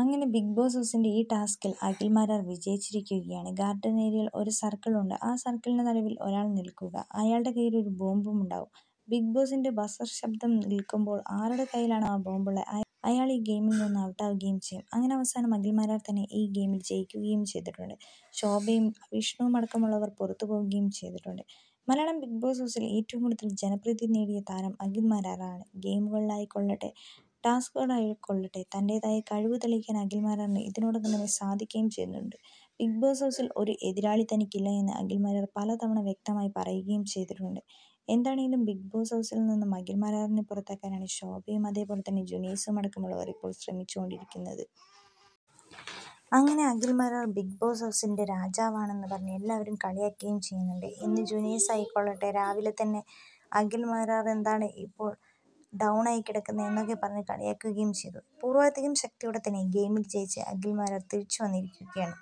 അങ്ങനെ big boss ഹൗസിൻ്റെ ഈ ടാസ്കിൽ അഖിൽമാരാർ വിജയിച്ചിരിക്കുകയാണ് ഗാർഡൻ ഏരിയയിൽ ഒരു സർക്കിൾ ഉണ്ട് ആ സർക്കിളിൻ്റെ നടുവിൽ ഒരാൾ നിൽക്കുക അയാളുടെ കയ്യിൽ ഒരു ബോംബും ഉണ്ടാവും ബിഗ് ബോസിൻ്റെ ബസർ ശബ്ദം നിൽക്കുമ്പോൾ ആരുടെ കയ്യിലാണ് ആ ബോംബുള്ള അയാൾ ഈ ഗെയിമിൽ നിന്ന് ഔട്ടാവുകയും ചെയ്യും അങ്ങനെ അവസാനം അഖിൽമാരാർ തന്നെ ഈ ഗെയിമിൽ ജയിക്കുകയും ചെയ്തിട്ടുണ്ട് ശോഭയും വിഷ്ണുവും അടക്കമുള്ളവർ പുറത്തു പോവുകയും ചെയ്തിട്ടുണ്ട് മലയാളം ബിഗ് ബോസ് ഹൗസിൽ ഏറ്റവും കൂടുതൽ ജനപ്രീതി നേടിയ താരം അഖിൽമാരാറാണ് ഗെയിമുകളിലായിക്കൊള്ളട്ടെ ടാസ്കുകൾ അയാൾക്കുള്ളട്ടെ തൻ്റേതായ കഴിവ് തെളിയിക്കാൻ അഖിൽ ഇതിനോടൊപ്പം തന്നെ സാധിക്കുകയും ചെയ്യുന്നുണ്ട് ബിഗ് ബോസ് ഹൗസിൽ ഒരു എതിരാളി തനിക്കില്ല എന്ന് അഖിൽ പലതവണ വ്യക്തമായി പറയുകയും ചെയ്തിട്ടുണ്ട് എന്താണെങ്കിലും ബിഗ് ബോസ് ഹൗസിൽ നിന്നും അഖിൽമാരാറിനെ പുറത്താക്കാനാണ് ശോഭയും അതേപോലെ തന്നെ ജുനീസും അടക്കമുള്ളവർ ഇപ്പോൾ ശ്രമിച്ചുകൊണ്ടിരിക്കുന്നത് അങ്ങനെ അഖിൽമാരാർ ബിഗ് ബോസ് ഹൗസിൻ്റെ രാജാവാണെന്ന് പറഞ്ഞ് എല്ലാവരും കളിയാക്കുകയും ചെയ്യുന്നുണ്ട് ഇന്ന് ജുനീസ് ആയിക്കൊള്ളട്ടെ രാവിലെ തന്നെ അഖിൽമാരാർ എന്താണ് ഇപ്പോൾ ഡൗണായി കിടക്കുന്നു എന്നൊക്കെ പറഞ്ഞ് കളിയാക്കുകയും ചെയ്തു പൂർവാധികം ശക്തിയോടെ തന്നെ ഗെയിമിൽ ജയിച്ച് അഖിൽ മാരാർ തിരിച്ചു വന്നിരിക്കുകയാണ്